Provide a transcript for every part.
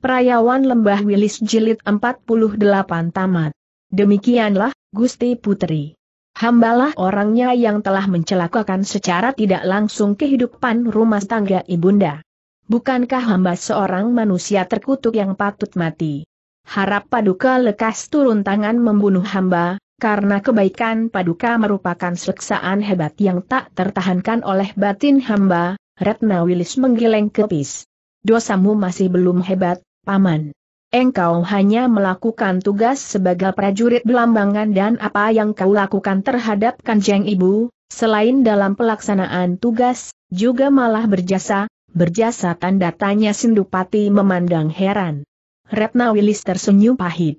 Perayawan Lembah Wilis Jilid 48 Tamat. Demikianlah, Gusti Putri. Hambalah orangnya yang telah mencelakakan secara tidak langsung kehidupan rumah tangga Ibunda. Bukankah hamba seorang manusia terkutuk yang patut mati? Harap Paduka lekas turun tangan membunuh hamba, karena kebaikan Paduka merupakan seksaan hebat yang tak tertahankan oleh batin hamba, Retna Wilis menggeleng kepis. Dosamu masih belum hebat, Paman. Engkau hanya melakukan tugas sebagai prajurit belambangan dan apa yang kau lakukan terhadap Kanjeng Ibu, selain dalam pelaksanaan tugas, juga malah berjasa, berjasa tanda tanya Sindupati memandang heran. Retna Wilis tersenyum pahit.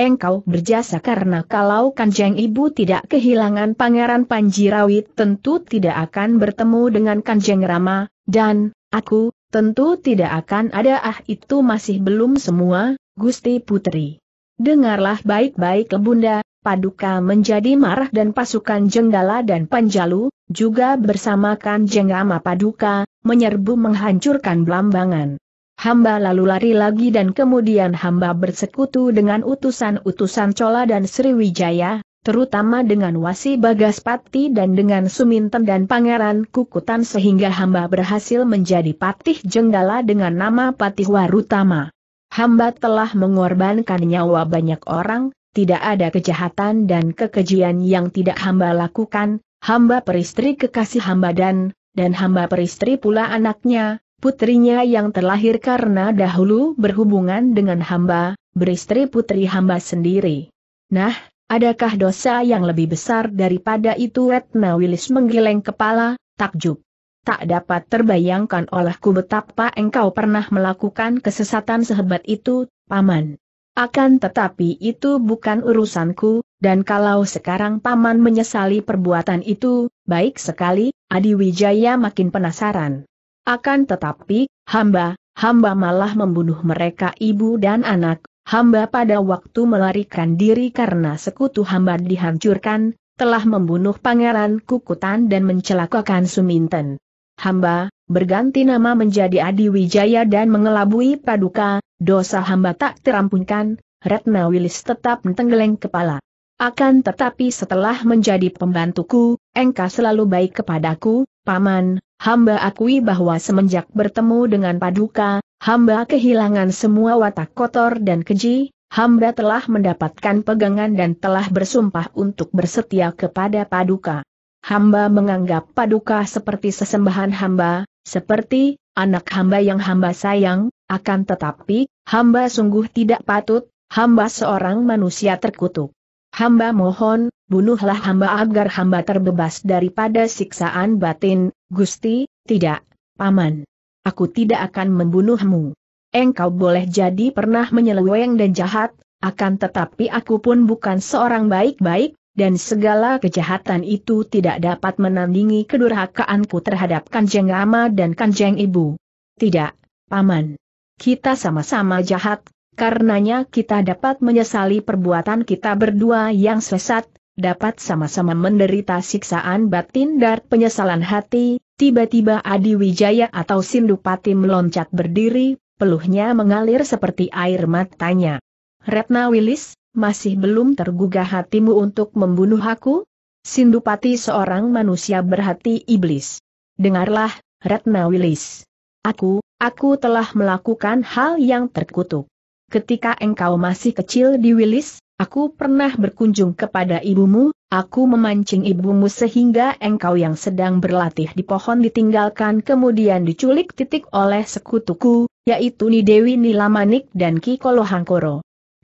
Engkau berjasa karena kalau Kanjeng Ibu tidak kehilangan Pangeran Panjirawit tentu tidak akan bertemu dengan Kanjeng Rama, dan, aku, Tentu tidak akan ada ah itu masih belum semua, Gusti Putri. Dengarlah baik-baik Bunda, Paduka menjadi marah dan pasukan Jenggala dan Panjalu, juga bersamakan Jenggama Paduka, menyerbu menghancurkan Blambangan. Hamba lalu lari lagi dan kemudian hamba bersekutu dengan utusan-utusan Cola dan Sriwijaya, terutama dengan Wasi bagas Bagaspati dan dengan Suminten dan Pangeran Kukutan sehingga hamba berhasil menjadi patih jenggala dengan nama Patih Warutama. Hamba telah mengorbankan nyawa banyak orang, tidak ada kejahatan dan kekejian yang tidak hamba lakukan, hamba peristri kekasih hamba dan, dan hamba peristri pula anaknya, putrinya yang terlahir karena dahulu berhubungan dengan hamba, beristri putri hamba sendiri. Nah, Adakah dosa yang lebih besar daripada itu Retna Wilis menggeleng kepala, takjub. Tak dapat terbayangkan olehku betapa engkau pernah melakukan kesesatan sehebat itu, Paman. Akan tetapi itu bukan urusanku, dan kalau sekarang Paman menyesali perbuatan itu, baik sekali, Adi Wijaya makin penasaran. Akan tetapi, hamba, hamba malah membunuh mereka ibu dan anak, hamba pada waktu melarikan diri karena sekutu hamba dihancurkan, telah membunuh Pangeran Kukutan dan mencelakakan Suminten. Hamba, berganti nama menjadi Adi Wijaya dan mengelabui Paduka, dosa hamba tak terampunkan, Retna Wilis tetap tenggeleng kepala. Akan tetapi setelah menjadi pembantuku, engkau selalu baik kepadaku, Paman, hamba akui bahwa semenjak bertemu dengan Paduka, hamba kehilangan semua watak kotor dan keji, hamba telah mendapatkan pegangan dan telah bersumpah untuk bersetia kepada Paduka. Hamba menganggap Paduka seperti sesembahan hamba, seperti anak hamba yang hamba sayang, akan tetapi, hamba sungguh tidak patut, hamba seorang manusia terkutuk. Hamba mohon, bunuhlah hamba agar hamba terbebas daripada siksaan batin, Gusti, tidak, Paman aku tidak akan membunuhmu. Engkau boleh jadi pernah menyeleweng dan jahat, akan tetapi aku pun bukan seorang baik-baik, dan segala kejahatan itu tidak dapat menandingi kedurhakaanku terhadap Kanjeng Rama dan Kanjeng Ibu. Tidak, Paman. Kita sama-sama jahat, karenanya kita dapat menyesali perbuatan kita berdua yang sesat, dapat sama-sama menderita siksaan batin dan penyesalan hati, tiba-tiba Adi Wijaya atau Sindupati meloncat berdiri, peluhnya mengalir seperti air matanya. Retna Wilis, masih belum tergugah hatimu untuk membunuh aku? Sindupati seorang manusia berhati iblis. Dengarlah, Retna Wilis. Aku, aku telah melakukan hal yang terkutuk ketika engkau masih kecil di Wilis, aku pernah berkunjung kepada ibumu, aku memancing ibumu sehingga engkau yang sedang berlatih di pohon ditinggalkan kemudian diculik titik oleh sekutuku, yaitu Nidewi Nilamanik dan Ki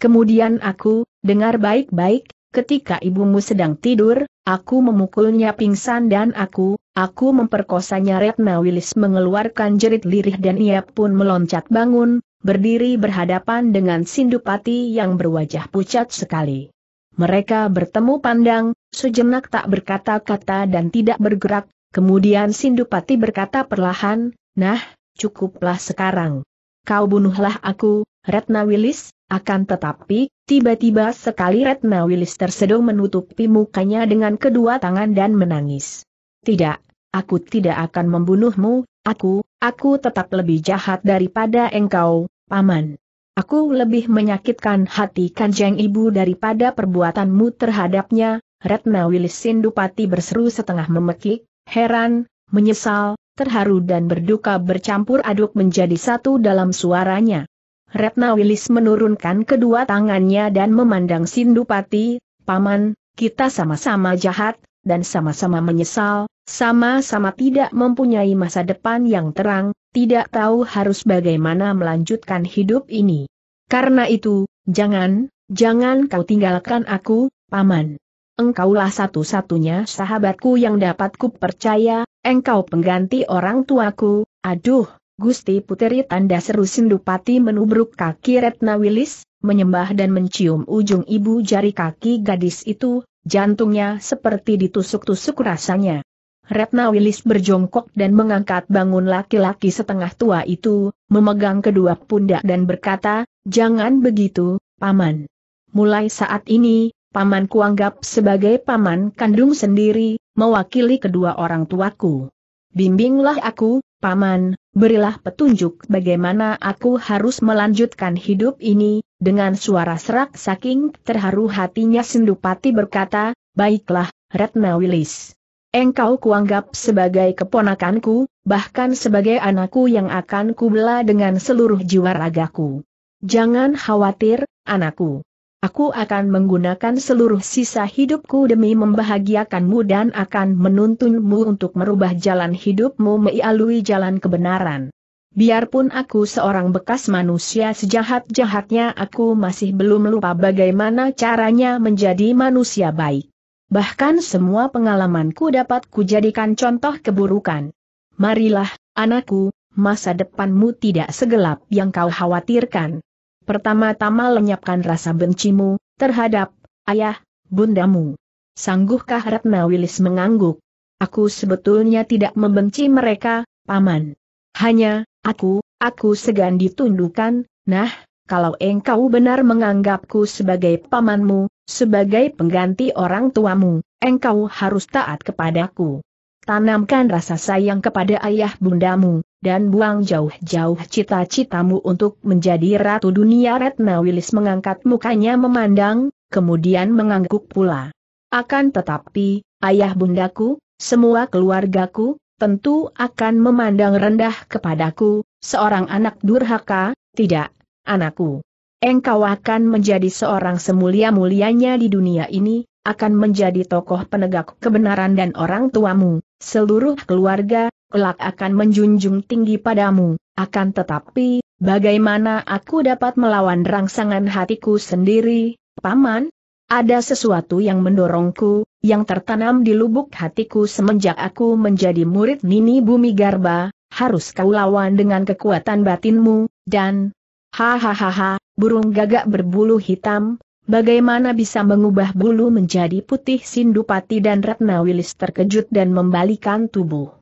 Kemudian aku, dengar baik-baik, ketika ibumu sedang tidur, aku memukulnya pingsan dan aku, aku memperkosanya Retna Wilis mengeluarkan jerit lirih dan ia pun meloncat bangun, berdiri berhadapan dengan Sindupati yang berwajah pucat sekali. Mereka bertemu pandang, sejenak tak berkata-kata dan tidak bergerak, kemudian Sindupati berkata perlahan, Nah, cukuplah sekarang. Kau bunuhlah aku, Retna Wilis, akan tetapi, tiba-tiba sekali Retna Wilis terseduh menutupi mukanya dengan kedua tangan dan menangis. Tidak, aku tidak akan membunuhmu, aku, Aku tetap lebih jahat daripada engkau, Paman. Aku lebih menyakitkan hati Kanjeng Ibu daripada perbuatanmu terhadapnya, Retna Wilis Sindupati berseru setengah memekik, heran, menyesal, terharu dan berduka bercampur aduk menjadi satu dalam suaranya. Retna Wilis menurunkan kedua tangannya dan memandang Sindupati, Paman, kita sama-sama jahat, dan sama-sama menyesal, sama-sama tidak mempunyai masa depan yang terang, tidak tahu harus bagaimana melanjutkan hidup ini. Karena itu, jangan, jangan kau tinggalkan aku, Paman. Engkaulah satu-satunya sahabatku yang dapat kupercaya. engkau pengganti orang tuaku, aduh, Gusti Puteri tanda seru Sindupati menubruk kaki Retna Wilis, menyembah dan mencium ujung ibu jari kaki gadis itu, jantungnya seperti ditusuk-tusuk rasanya. Retna Wilis berjongkok dan mengangkat bangun laki-laki setengah tua itu, memegang kedua pundak dan berkata, Jangan begitu, Paman. Mulai saat ini, Paman kuanggap sebagai Paman kandung sendiri, mewakili kedua orang tuaku. Bimbinglah aku, Paman, berilah petunjuk bagaimana aku harus melanjutkan hidup ini, dengan suara serak saking terharu hatinya Sendupati berkata, baiklah, Retna Wilis. Engkau kuanggap sebagai keponakanku, bahkan sebagai anakku yang akan kubela dengan seluruh jiwa ragaku. Jangan khawatir, anakku. Aku akan menggunakan seluruh sisa hidupku demi membahagiakanmu dan akan menuntunmu untuk merubah jalan hidupmu melalui jalan kebenaran. Biarpun aku seorang bekas manusia sejahat-jahatnya aku masih belum lupa bagaimana caranya menjadi manusia baik. Bahkan semua pengalamanku dapat kujadikan contoh keburukan. Marilah, anakku, masa depanmu tidak segelap yang kau khawatirkan. Pertama-tama lenyapkan rasa bencimu, terhadap, ayah, bundamu. Sangguhkah Ratna Wilis mengangguk? Aku sebetulnya tidak membenci mereka, Paman. Hanya, aku, aku segan ditundukkan, nah, kalau engkau benar menganggapku sebagai pamanmu, sebagai pengganti orang tuamu, engkau harus taat kepadaku. Tanamkan rasa sayang kepada ayah bundamu, dan buang jauh-jauh cita-citamu untuk menjadi ratu dunia Retna Wilis mengangkat mukanya memandang, kemudian mengangguk pula. Akan tetapi, ayah bundaku, semua keluargaku, tentu akan memandang rendah kepadaku, seorang anak durhaka, tidak, anakku. Engkau akan menjadi seorang semulia-mulianya di dunia ini, akan menjadi tokoh penegak kebenaran dan orang tuamu, seluruh keluarga, kelak akan menjunjung tinggi padamu, akan tetapi, bagaimana aku dapat melawan rangsangan hatiku sendiri, Paman? Ada sesuatu yang mendorongku, yang tertanam di lubuk hatiku semenjak aku menjadi murid Nini Bumi Garba, harus kau lawan dengan kekuatan batinmu, dan... Hahaha, burung gagak berbulu hitam, Bagaimana bisa mengubah bulu menjadi putih Sindupati dan Ratna Wilis terkejut dan membalikan tubuh.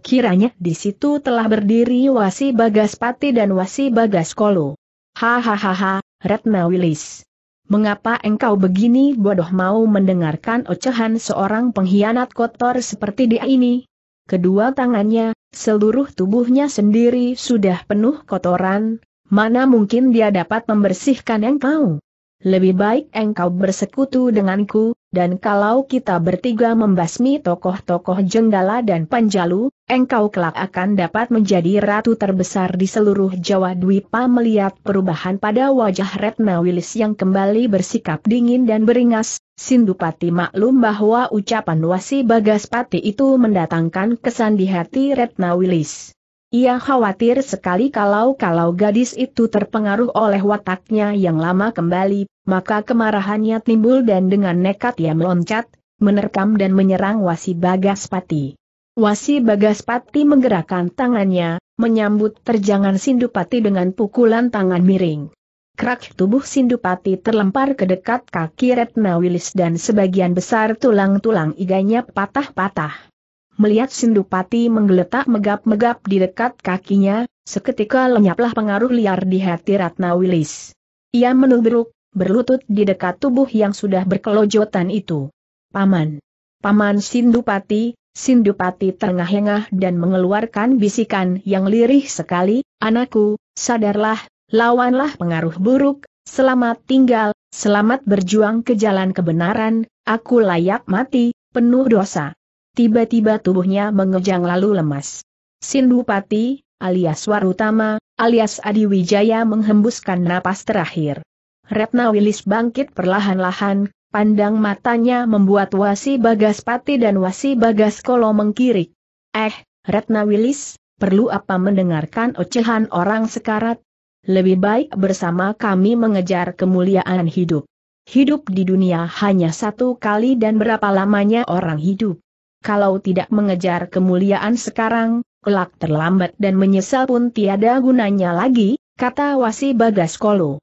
Kiranya di situ telah berdiri Wasi Bagas Pati dan Wasi Bagas Kolo. Hahaha, Ratna Wilis. Mengapa engkau begini bodoh mau mendengarkan ocehan seorang pengkhianat kotor seperti dia ini? Kedua tangannya, seluruh tubuhnya sendiri sudah penuh kotoran, mana mungkin dia dapat membersihkan engkau? lebih baik engkau bersekutu denganku, dan kalau kita bertiga membasmi tokoh-tokoh Jenggala dan Panjalu, engkau kelak akan dapat menjadi ratu terbesar di seluruh Jawa Dwipa melihat perubahan pada wajah Retna Wilis yang kembali bersikap dingin dan beringas, Sindupati maklum bahwa ucapan Wasi Bagaspati itu mendatangkan kesan di hati Retna Wilis. Ia khawatir sekali kalau-kalau gadis itu terpengaruh oleh wataknya yang lama kembali, maka kemarahannya timbul dan dengan nekat ia meloncat, menerkam dan menyerang Wasi Bagaspati. Wasi Bagaspati menggerakkan tangannya, menyambut terjangan Sindupati dengan pukulan tangan miring. Krak tubuh Sindupati terlempar ke dekat kaki Retna Wilis dan sebagian besar tulang-tulang iganya patah-patah melihat Sindupati menggeletak megap-megap di dekat kakinya, seketika lenyaplah pengaruh liar di hati Ratna Wilis. Ia menubruk, berlutut di dekat tubuh yang sudah berkelojotan itu. Paman. Paman Sindupati, Sindupati terengah-engah dan mengeluarkan bisikan yang lirih sekali, anakku, sadarlah, lawanlah pengaruh buruk, selamat tinggal, selamat berjuang ke jalan kebenaran, aku layak mati, penuh dosa tiba-tiba tubuhnya mengejang lalu lemas. Sindupati, alias Warutama, alias Adi Wijaya menghembuskan napas terakhir. Retna Wilis bangkit perlahan-lahan, pandang matanya membuat Wasi Bagas Pati dan Wasi Bagas Kolo mengkirik. Eh, Retna Wilis, perlu apa mendengarkan ocehan orang sekarat? Lebih baik bersama kami mengejar kemuliaan hidup. Hidup di dunia hanya satu kali dan berapa lamanya orang hidup kalau tidak mengejar kemuliaan sekarang, kelak terlambat dan menyesal pun tiada gunanya lagi, kata Wasi Bagas Kolo.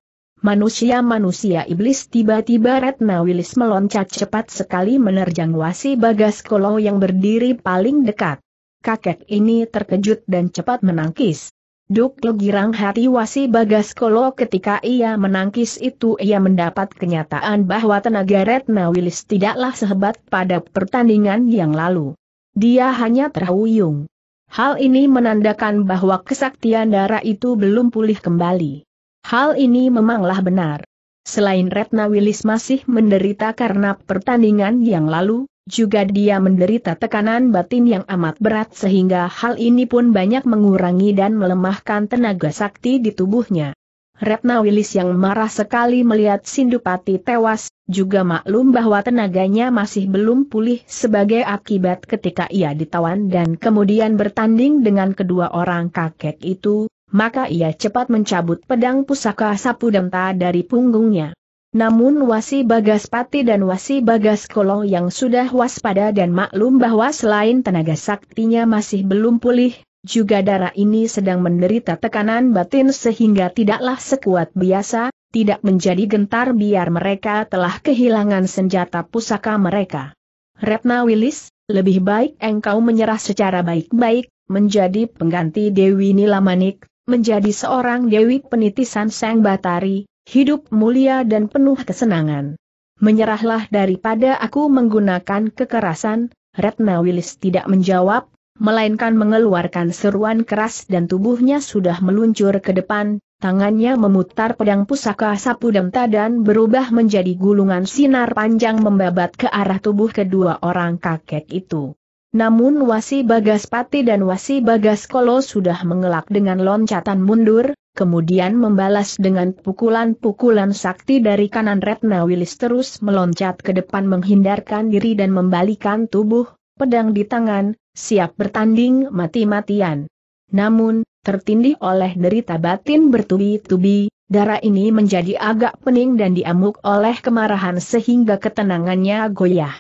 Manusia-manusia iblis tiba-tiba Retna Wilis meloncat cepat sekali menerjang Wasi Bagas Kolo yang berdiri paling dekat. Kakek ini terkejut dan cepat menangkis. Duk legirang hati wasi bagas kolo ketika ia menangkis itu ia mendapat kenyataan bahwa tenaga Retna Wilis tidaklah sehebat pada pertandingan yang lalu. Dia hanya terhuyung. Hal ini menandakan bahwa kesaktian darah itu belum pulih kembali. Hal ini memanglah benar. Selain Retna Wilis masih menderita karena pertandingan yang lalu, juga dia menderita tekanan batin yang amat berat sehingga hal ini pun banyak mengurangi dan melemahkan tenaga sakti di tubuhnya. Retna Wilis yang marah sekali melihat Sindupati tewas, juga maklum bahwa tenaganya masih belum pulih sebagai akibat ketika ia ditawan dan kemudian bertanding dengan kedua orang kakek itu, maka ia cepat mencabut pedang pusaka sapu denta dari punggungnya. Namun Wasi Bagaspati dan Wasi Bagas Kolo yang sudah waspada dan maklum bahwa selain tenaga saktinya masih belum pulih, juga darah ini sedang menderita tekanan batin sehingga tidaklah sekuat biasa, tidak menjadi gentar biar mereka telah kehilangan senjata pusaka mereka. Retna Wilis, lebih baik engkau menyerah secara baik-baik, menjadi pengganti Dewi Nilamanik, menjadi seorang Dewi Penitisan Sang Batari, Hidup mulia dan penuh kesenangan. Menyerahlah daripada aku menggunakan kekerasan, Retna Wilis tidak menjawab, melainkan mengeluarkan seruan keras dan tubuhnya sudah meluncur ke depan, tangannya memutar pedang pusaka sapu demta dan berubah menjadi gulungan sinar panjang membabat ke arah tubuh kedua orang kakek itu. Namun Wasi Bagaspati dan Wasi Bagaskolo sudah mengelak dengan loncatan mundur, kemudian membalas dengan pukulan-pukulan sakti dari kanan Retna Wilis terus meloncat ke depan menghindarkan diri dan membalikan tubuh, pedang di tangan, siap bertanding mati-matian. Namun, tertindih oleh derita batin bertubi-tubi, darah ini menjadi agak pening dan diamuk oleh kemarahan sehingga ketenangannya goyah.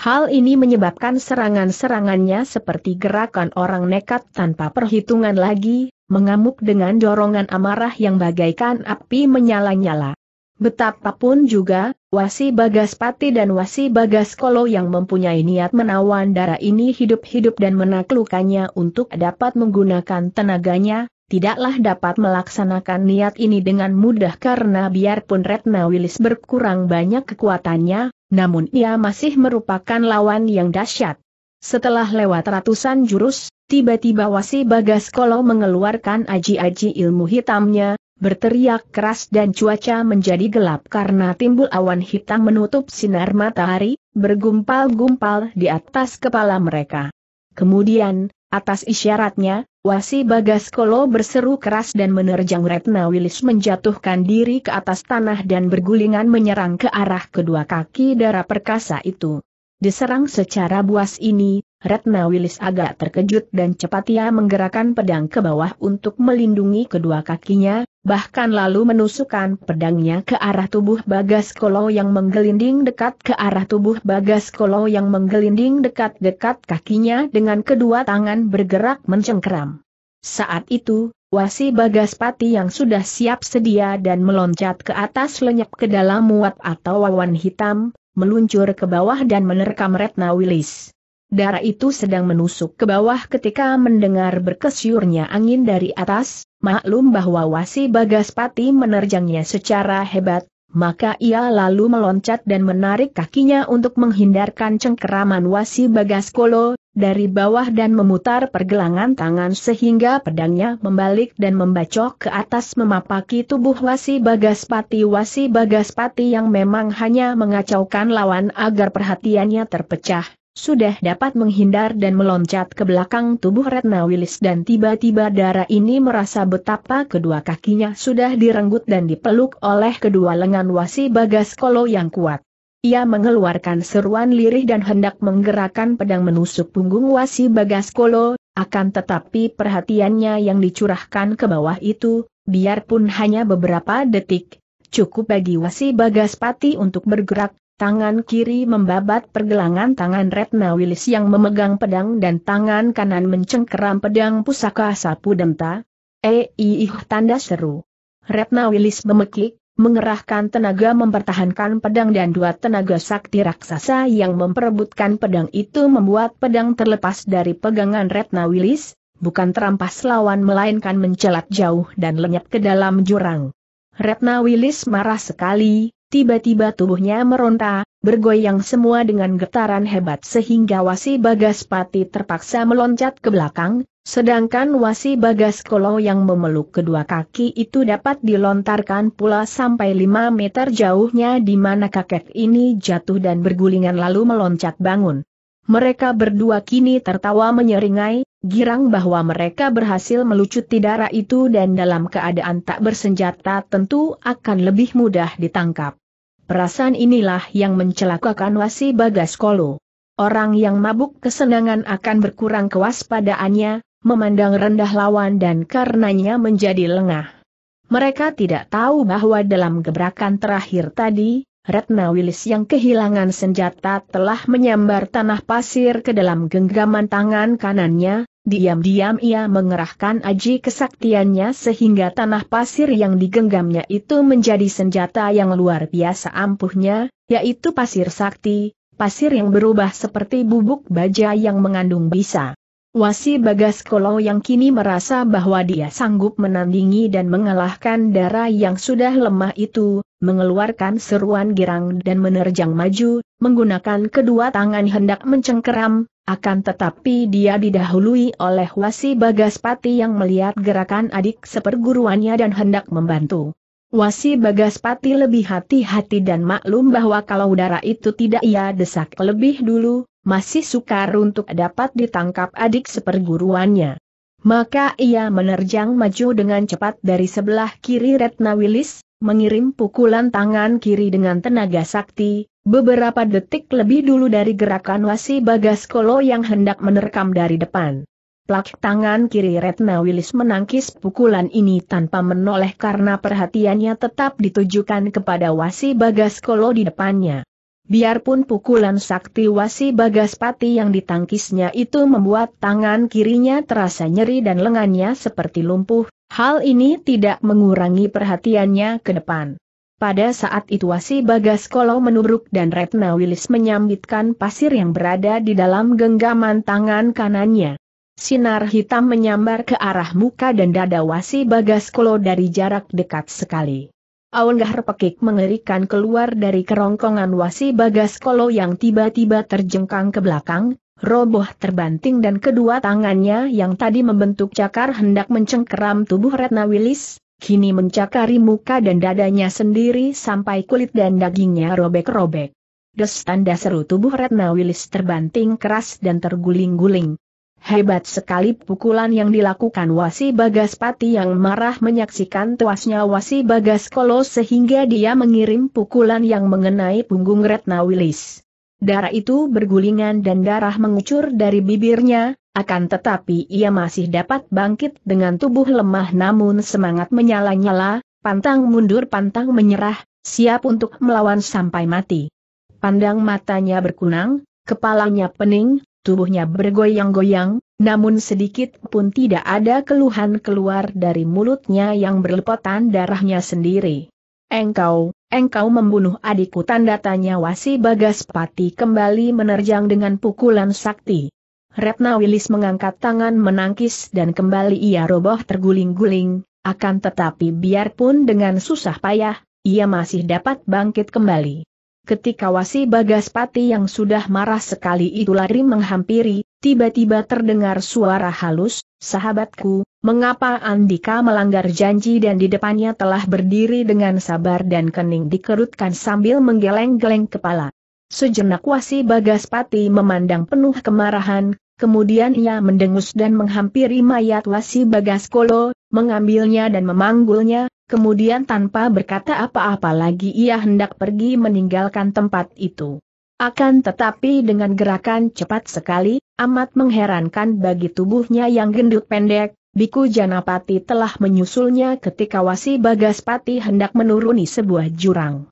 Hal ini menyebabkan serangan-serangannya seperti gerakan orang nekat tanpa perhitungan lagi, mengamuk dengan dorongan amarah yang bagaikan api menyala-nyala. Betapapun juga, Wasi Bagas Pati dan Wasi Bagas Bagaskolo yang mempunyai niat menawan darah ini hidup-hidup dan menaklukkannya untuk dapat menggunakan tenaganya, tidaklah dapat melaksanakan niat ini dengan mudah karena biarpun Retna Wilis berkurang banyak kekuatannya, namun ia masih merupakan lawan yang dahsyat. Setelah lewat ratusan jurus, tiba-tiba Wasi Bagas Kolo mengeluarkan aji-aji ilmu hitamnya, berteriak keras dan cuaca menjadi gelap karena timbul awan hitam menutup sinar matahari, bergumpal-gumpal di atas kepala mereka. Kemudian, atas isyaratnya, Wasi Bagas Kolo berseru keras dan menerjang Retna Wilis menjatuhkan diri ke atas tanah dan bergulingan menyerang ke arah kedua kaki darah perkasa itu. Diserang secara buas ini, Ratna Wilis agak terkejut dan cepat ia menggerakkan pedang ke bawah untuk melindungi kedua kakinya, bahkan lalu menusukkan pedangnya ke arah tubuh Bagas Kolo yang menggelinding dekat ke arah tubuh Bagas Kolo yang menggelinding dekat-dekat kakinya dengan kedua tangan bergerak mencengkeram. Saat itu, wasi Bagaspati yang sudah siap sedia dan meloncat ke atas lenyap ke dalam muat atau wawan hitam, meluncur ke bawah dan menerkam Retna Wilis. Darah itu sedang menusuk ke bawah ketika mendengar berkesyurnya angin dari atas, maklum bahwa Wasi Bagaspati menerjangnya secara hebat, maka ia lalu meloncat dan menarik kakinya untuk menghindarkan cengkeraman Wasi Bagaskolo, dari bawah dan memutar pergelangan tangan sehingga pedangnya membalik dan membacok ke atas memapaki tubuh Wasi Bagaspati. Wasi Bagaspati yang memang hanya mengacaukan lawan agar perhatiannya terpecah, sudah dapat menghindar dan meloncat ke belakang tubuh Retna Wilis dan tiba-tiba darah ini merasa betapa kedua kakinya sudah direnggut dan dipeluk oleh kedua lengan Wasi bagas kolo yang kuat. Ia mengeluarkan seruan lirih dan hendak menggerakkan pedang menusuk punggung wasi bagas kolo, akan tetapi perhatiannya yang dicurahkan ke bawah itu, biarpun hanya beberapa detik, cukup bagi wasi bagas pati untuk bergerak, tangan kiri membabat pergelangan tangan Retna Wilis yang memegang pedang dan tangan kanan mencengkeram pedang pusaka sapu denta. Eh, ih tanda seru. Retna Wilis memekik, mengerahkan tenaga mempertahankan pedang dan dua tenaga sakti raksasa yang memperebutkan pedang itu membuat pedang terlepas dari pegangan Retna Wilis, bukan terampas lawan melainkan mencelat jauh dan lenyap ke dalam jurang. Retna Wilis marah sekali, tiba-tiba tubuhnya meronta, bergoyang semua dengan getaran hebat sehingga Wasi Bagas Pati terpaksa meloncat ke belakang, sedangkan Wasi Bagas Kolo yang memeluk kedua kaki itu dapat dilontarkan pula sampai 5 meter jauhnya di mana kakek ini jatuh dan bergulingan lalu meloncat bangun. Mereka berdua kini tertawa menyeringai, girang bahwa mereka berhasil melucuti darah itu dan dalam keadaan tak bersenjata tentu akan lebih mudah ditangkap. Perasaan inilah yang mencelakakan Wasi Bagas Kolo. Orang yang mabuk kesenangan akan berkurang kewaspadaannya, memandang rendah lawan dan karenanya menjadi lengah. Mereka tidak tahu bahwa dalam gebrakan terakhir tadi, Retna Wilis yang kehilangan senjata telah menyambar tanah pasir ke dalam genggaman tangan kanannya, Diam-diam ia mengerahkan aji kesaktiannya sehingga tanah pasir yang digenggamnya itu menjadi senjata yang luar biasa ampuhnya, yaitu pasir sakti, pasir yang berubah seperti bubuk baja yang mengandung bisa. Wasi Bagas Kolo yang kini merasa bahwa dia sanggup menandingi dan mengalahkan darah yang sudah lemah itu, mengeluarkan seruan girang dan menerjang maju, menggunakan kedua tangan hendak mencengkeram, akan tetapi dia didahului oleh Wasi Bagaspati yang melihat gerakan adik seperguruannya dan hendak membantu. Wasi Bagaspati lebih hati-hati dan maklum bahwa kalau udara itu tidak ia desak lebih dulu, masih sukar untuk dapat ditangkap adik seperguruannya. Maka ia menerjang maju dengan cepat dari sebelah kiri Retna Wilis, mengirim pukulan tangan kiri dengan tenaga sakti, beberapa detik lebih dulu dari gerakan wasi bagas kolo yang hendak menerkam dari depan. Plak tangan kiri Retna Wilis menangkis pukulan ini tanpa menoleh karena perhatiannya tetap ditujukan kepada wasi bagas kolo di depannya. Biarpun pukulan sakti wasi Bagaspati yang ditangkisnya itu membuat tangan kirinya terasa nyeri dan lengannya seperti lumpuh, hal ini tidak mengurangi perhatiannya ke depan. Pada saat itu wasi Bagas Kolo menubruk dan Retna Wilis menyambitkan pasir yang berada di dalam genggaman tangan kanannya. Sinar hitam menyambar ke arah muka dan dada wasi Bagas Kolo dari jarak dekat sekali. Aunggah repekik mengerikan keluar dari kerongkongan wasi bagas kolo yang tiba-tiba terjengkang ke belakang, roboh terbanting dan kedua tangannya yang tadi membentuk cakar hendak mencengkeram tubuh Retna Wilis, kini mencakari muka dan dadanya sendiri sampai kulit dan dagingnya robek-robek. Des tanda seru tubuh Retna Wilis terbanting keras dan terguling-guling, Hebat sekali pukulan yang dilakukan Wasi Bagaspati yang marah menyaksikan tuasnya Wasi Bagas Kolo sehingga dia mengirim pukulan yang mengenai punggung Retna Wilis. Darah itu bergulingan dan darah mengucur dari bibirnya, akan tetapi ia masih dapat bangkit dengan tubuh lemah namun semangat menyala-nyala, pantang mundur pantang menyerah, siap untuk melawan sampai mati. Pandang matanya berkunang, kepalanya pening, tubuhnya bergoyang-goyang, namun sedikit pun tidak ada keluhan keluar dari mulutnya yang berlepotan darahnya sendiri. Engkau, engkau membunuh adikku tanda tanya wasi Bagaspati kembali menerjang dengan pukulan sakti. Retna Wilis mengangkat tangan menangkis dan kembali ia roboh terguling-guling, akan tetapi biarpun dengan susah payah, ia masih dapat bangkit kembali. Ketika wasi Bagaspati yang sudah marah sekali itu lari menghampiri, tiba-tiba terdengar suara halus, sahabatku, mengapa Andika melanggar janji dan di depannya telah berdiri dengan sabar dan kening dikerutkan sambil menggeleng-geleng kepala. Sejenak wasi Bagaspati memandang penuh kemarahan, Kemudian ia mendengus dan menghampiri mayat Wasi Bagaskolo, mengambilnya dan memanggulnya, kemudian tanpa berkata apa-apa lagi ia hendak pergi meninggalkan tempat itu. Akan tetapi dengan gerakan cepat sekali, amat mengherankan bagi tubuhnya yang gendut pendek, Biku Janapati telah menyusulnya ketika Wasi Bagaspati hendak menuruni sebuah jurang.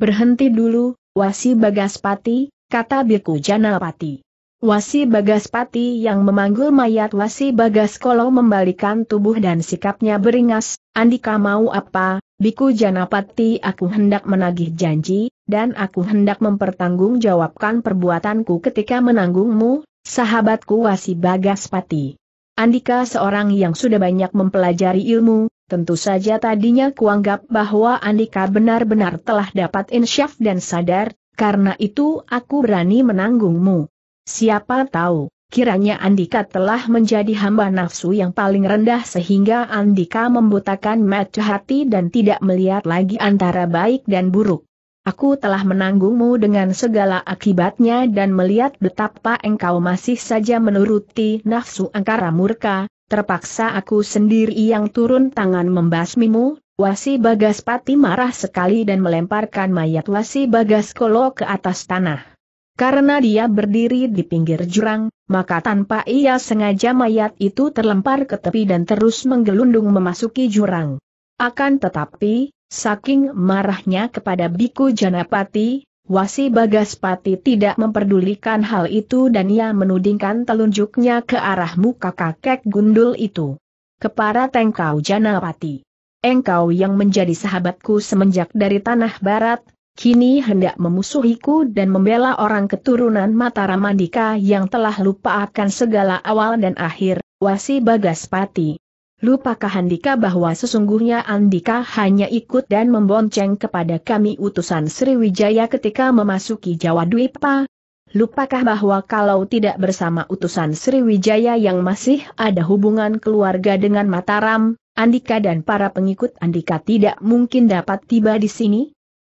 Berhenti dulu, Wasi Bagaspati, kata Biku Janapati. Wasi Bagaspati yang memanggul mayat Wasi Bagas Kolo membalikan tubuh dan sikapnya beringas, Andika mau apa, Biku Janapati aku hendak menagih janji, dan aku hendak mempertanggungjawabkan perbuatanku ketika menanggungmu, sahabatku Wasi Bagaspati. Andika seorang yang sudah banyak mempelajari ilmu, tentu saja tadinya kuanggap bahwa Andika benar-benar telah dapat insyaf dan sadar, karena itu aku berani menanggungmu. Siapa tahu, kiranya Andika telah menjadi hamba nafsu yang paling rendah sehingga Andika membutakan mata hati dan tidak melihat lagi antara baik dan buruk. Aku telah menanggungmu dengan segala akibatnya dan melihat betapa engkau masih saja menuruti nafsu angkara murka, terpaksa aku sendiri yang turun tangan membasmimu, Wasi Bagas Pati marah sekali dan melemparkan mayat Wasi Bagas Kolo ke atas tanah. Karena dia berdiri di pinggir jurang, maka tanpa ia sengaja mayat itu terlempar ke tepi dan terus menggelundung memasuki jurang. Akan tetapi, saking marahnya kepada Biku Janapati, Wasi Bagaspati tidak memperdulikan hal itu dan ia menudingkan telunjuknya ke arah muka kakek gundul itu. Kepara tengkau Janapati. Engkau yang menjadi sahabatku semenjak dari tanah barat, kini hendak memusuhiku dan membela orang keturunan Mataram Mataramandika yang telah lupa akan segala awal dan akhir, wasi Bagaspati. Lupakah Handika bahwa sesungguhnya Andika hanya ikut dan membonceng kepada kami utusan Sriwijaya ketika memasuki Jawa Dwipa? Lupakah bahwa kalau tidak bersama utusan Sriwijaya yang masih ada hubungan keluarga dengan Mataram, Andika dan para pengikut Andika tidak mungkin dapat tiba di sini?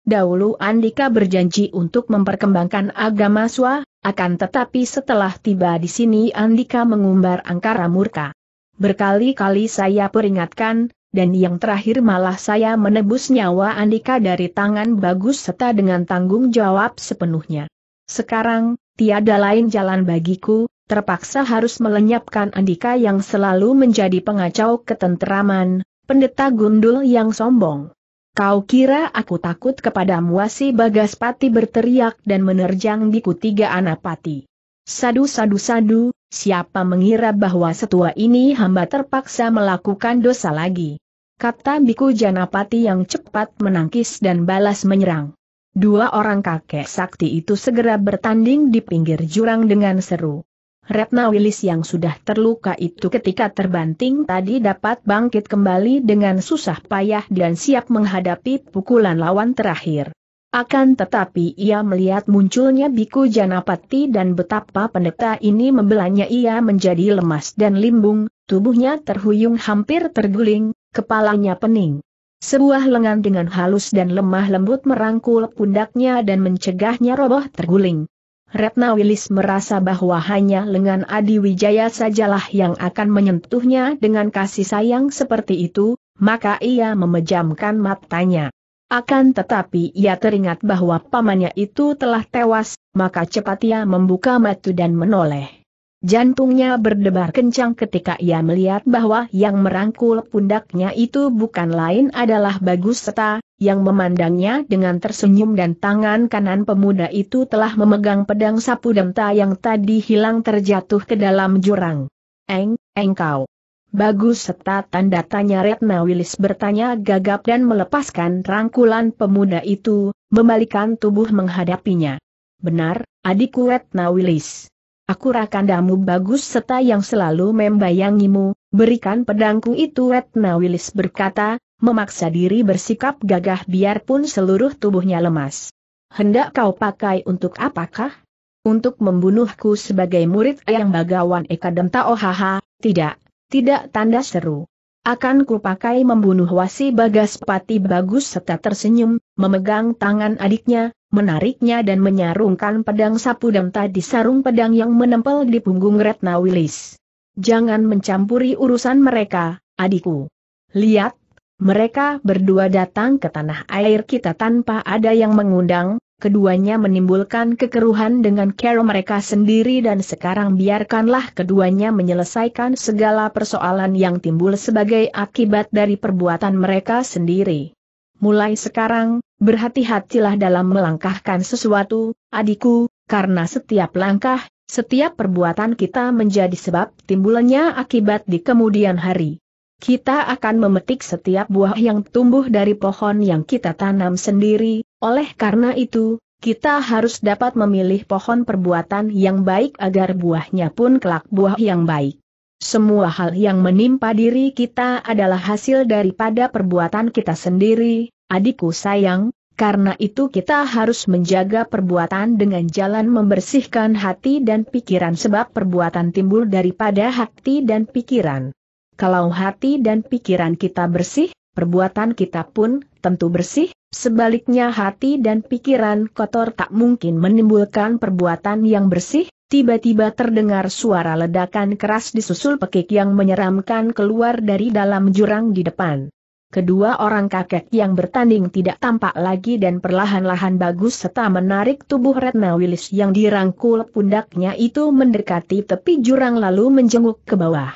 Dahulu Andika berjanji untuk memperkembangkan agama Swa, akan tetapi setelah tiba di sini Andika mengumbar angkara murka. Berkali-kali saya peringatkan, dan yang terakhir malah saya menebus nyawa Andika dari tangan bagus serta dengan tanggung jawab sepenuhnya. Sekarang, tiada lain jalan bagiku, terpaksa harus melenyapkan Andika yang selalu menjadi pengacau ketenteraman, pendeta gundul yang sombong. Kau kira aku takut kepada muasi? Bagaspati berteriak dan menerjang biku tiga anak pati. Sadu sadu sadu, siapa mengira bahwa setua ini hamba terpaksa melakukan dosa lagi. Kata biku Janapati yang cepat menangkis dan balas menyerang. Dua orang kakek sakti itu segera bertanding di pinggir jurang dengan seru. Retna Wilis yang sudah terluka itu ketika terbanting tadi dapat bangkit kembali dengan susah payah dan siap menghadapi pukulan lawan terakhir. Akan tetapi ia melihat munculnya Biku Janapati dan betapa pendeta ini membelanya ia menjadi lemas dan limbung, tubuhnya terhuyung hampir terguling, kepalanya pening. Sebuah lengan dengan halus dan lemah lembut merangkul pundaknya dan mencegahnya roboh terguling. Retna Wilis merasa bahwa hanya lengan Adi Wijaya sajalah yang akan menyentuhnya dengan kasih sayang seperti itu, maka ia memejamkan matanya. Akan tetapi ia teringat bahwa pamannya itu telah tewas, maka cepat ia membuka matu dan menoleh. Jantungnya berdebar kencang ketika ia melihat bahwa yang merangkul pundaknya itu bukan lain adalah Bagus Seta, yang memandangnya dengan tersenyum dan tangan kanan pemuda itu telah memegang pedang sapu denta yang tadi hilang terjatuh ke dalam jurang. Eng, engkau. Bagus seta tanda tanya Retna Wilis bertanya gagap dan melepaskan rangkulan pemuda itu, membalikan tubuh menghadapinya. Benar, adikku Retna Wilis. Aku rakandamu bagus seta yang selalu membayangimu, berikan pedangku itu Retna Wilis berkata, memaksa diri bersikap gagah biarpun seluruh tubuhnya lemas. Hendak kau pakai untuk apakah? Untuk membunuhku sebagai murid yang bagawan Eka Demta Ohaha, tidak, tidak tanda seru. Akan kupakai membunuh wasi bagas pati bagus serta tersenyum, memegang tangan adiknya, menariknya dan menyarungkan pedang sapu demta di sarung pedang yang menempel di punggung Retna Wilis. Jangan mencampuri urusan mereka, adikku. Lihat, mereka berdua datang ke tanah air kita tanpa ada yang mengundang, keduanya menimbulkan kekeruhan dengan cara mereka sendiri dan sekarang biarkanlah keduanya menyelesaikan segala persoalan yang timbul sebagai akibat dari perbuatan mereka sendiri. Mulai sekarang, berhati-hatilah dalam melangkahkan sesuatu, adikku, karena setiap langkah, setiap perbuatan kita menjadi sebab timbulnya akibat di kemudian hari. Kita akan memetik setiap buah yang tumbuh dari pohon yang kita tanam sendiri, oleh karena itu, kita harus dapat memilih pohon perbuatan yang baik agar buahnya pun kelak buah yang baik. Semua hal yang menimpa diri kita adalah hasil daripada perbuatan kita sendiri, adikku sayang, karena itu kita harus menjaga perbuatan dengan jalan membersihkan hati dan pikiran sebab perbuatan timbul daripada hati dan pikiran. Kalau hati dan pikiran kita bersih, perbuatan kita pun tentu bersih, sebaliknya hati dan pikiran kotor tak mungkin menimbulkan perbuatan yang bersih, tiba-tiba terdengar suara ledakan keras disusul pekik yang menyeramkan keluar dari dalam jurang di depan. Kedua orang kakek yang bertanding tidak tampak lagi dan perlahan-lahan bagus serta menarik tubuh Retna Willis yang dirangkul pundaknya itu mendekati tepi jurang lalu menjenguk ke bawah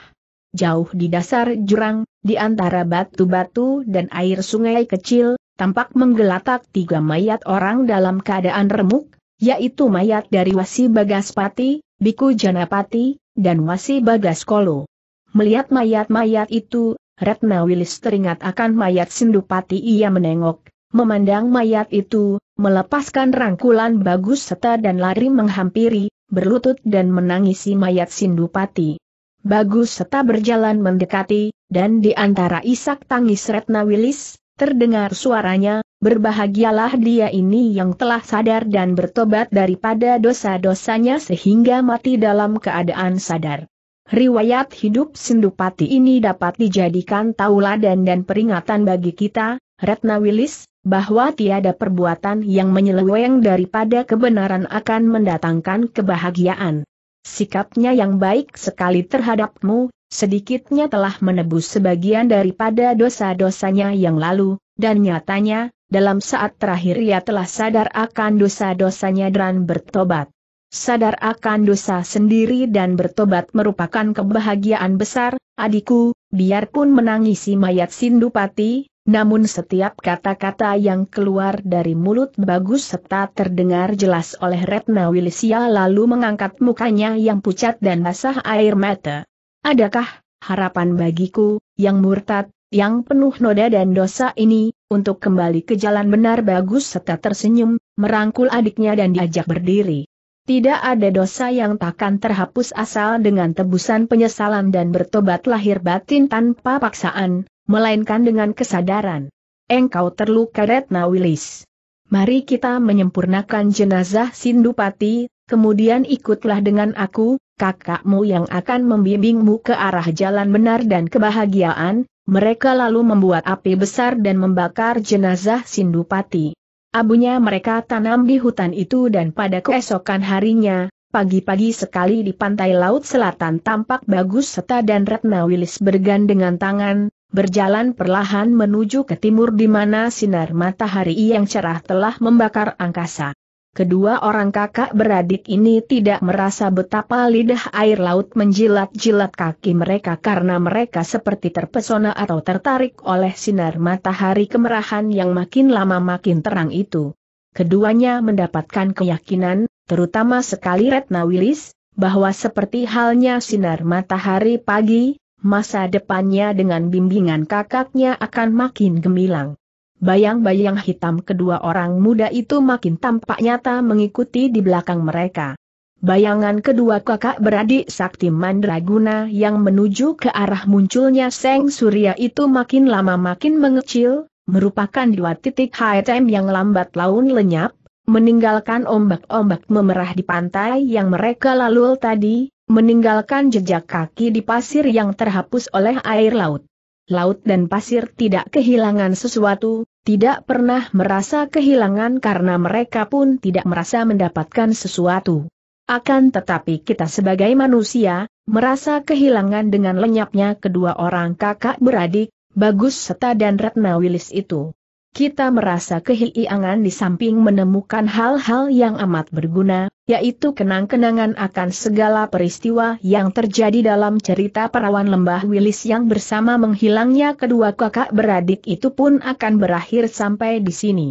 jauh di dasar jurang, di antara batu-batu dan air sungai kecil, tampak menggelatak tiga mayat orang dalam keadaan remuk, yaitu mayat dari Wasi Bagaspati, Biku Janapati, dan Wasi Bagaskolo. Melihat mayat-mayat itu, Retna Wilis teringat akan mayat Sindupati ia menengok, memandang mayat itu, melepaskan rangkulan bagus serta dan lari menghampiri, berlutut dan menangisi mayat Sindupati. Bagus serta berjalan mendekati, dan di antara isak tangis Retna Wilis, terdengar suaranya, berbahagialah dia ini yang telah sadar dan bertobat daripada dosa-dosanya sehingga mati dalam keadaan sadar. Riwayat hidup Sindupati ini dapat dijadikan tauladan dan peringatan bagi kita, Retna Wilis, bahwa tiada perbuatan yang menyeleweng daripada kebenaran akan mendatangkan kebahagiaan. Sikapnya yang baik sekali terhadapmu, sedikitnya telah menebus sebagian daripada dosa-dosanya yang lalu, dan nyatanya, dalam saat terakhir ia telah sadar akan dosa-dosanya dan bertobat. Sadar akan dosa sendiri dan bertobat merupakan kebahagiaan besar, adikku, biarpun menangisi mayat Sindupati, namun setiap kata-kata yang keluar dari mulut bagus serta terdengar jelas oleh Retna Wilisia lalu mengangkat mukanya yang pucat dan basah air mata. Adakah harapan bagiku, yang murtad, yang penuh noda dan dosa ini, untuk kembali ke jalan benar bagus serta tersenyum, merangkul adiknya dan diajak berdiri. Tidak ada dosa yang takkan terhapus asal dengan tebusan penyesalan dan bertobat lahir batin tanpa paksaan, melainkan dengan kesadaran. Engkau terluka Retna Wilis. Mari kita menyempurnakan jenazah Sindupati, kemudian ikutlah dengan aku, kakakmu yang akan membimbingmu ke arah jalan benar dan kebahagiaan, mereka lalu membuat api besar dan membakar jenazah Sindupati. Abunya mereka tanam di hutan itu dan pada keesokan harinya, pagi-pagi sekali di pantai laut selatan tampak bagus serta dan Retna Wilis bergandengan tangan, berjalan perlahan menuju ke timur di mana sinar matahari yang cerah telah membakar angkasa. Kedua orang kakak beradik ini tidak merasa betapa lidah air laut menjilat-jilat kaki mereka karena mereka seperti terpesona atau tertarik oleh sinar matahari kemerahan yang makin lama makin terang itu. Keduanya mendapatkan keyakinan, terutama sekali Retna Wilis, bahwa seperti halnya sinar matahari pagi, masa depannya dengan bimbingan kakaknya akan makin gemilang. Bayang-bayang hitam kedua orang muda itu makin tampak nyata mengikuti di belakang mereka. Bayangan kedua kakak beradik Sakti Mandraguna yang menuju ke arah munculnya Seng Surya itu makin lama makin mengecil, merupakan dua titik HTM yang lambat laun lenyap, meninggalkan ombak-ombak memerah di pantai yang mereka lalul tadi, meninggalkan jejak kaki di pasir yang terhapus oleh air laut. Laut dan pasir tidak kehilangan sesuatu, tidak pernah merasa kehilangan karena mereka pun tidak merasa mendapatkan sesuatu. Akan tetapi kita sebagai manusia, merasa kehilangan dengan lenyapnya kedua orang kakak beradik, Bagus Seta dan Ratna Wilis itu kita merasa kehilangan di samping menemukan hal-hal yang amat berguna, yaitu kenang-kenangan akan segala peristiwa yang terjadi dalam cerita perawan lembah Wilis yang bersama menghilangnya kedua kakak beradik itu pun akan berakhir sampai di sini.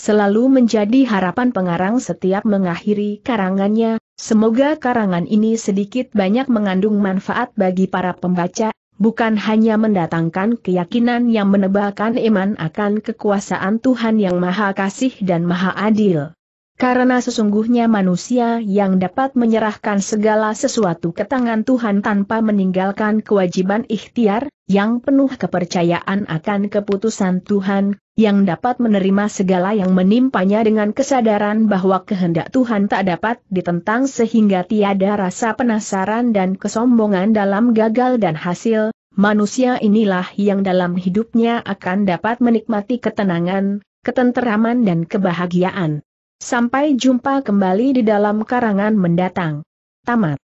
Selalu menjadi harapan pengarang setiap mengakhiri karangannya, semoga karangan ini sedikit banyak mengandung manfaat bagi para pembaca, bukan hanya mendatangkan keyakinan yang menebalkan iman akan kekuasaan Tuhan yang Maha Kasih dan Maha Adil. Karena sesungguhnya manusia yang dapat menyerahkan segala sesuatu ke tangan Tuhan tanpa meninggalkan kewajiban ikhtiar, yang penuh kepercayaan akan keputusan Tuhan, yang dapat menerima segala yang menimpanya dengan kesadaran bahwa kehendak Tuhan tak dapat ditentang sehingga tiada rasa penasaran dan kesombongan dalam gagal dan hasil, manusia inilah yang dalam hidupnya akan dapat menikmati ketenangan, ketenteraman dan kebahagiaan. Sampai jumpa kembali di dalam karangan mendatang. Tamat.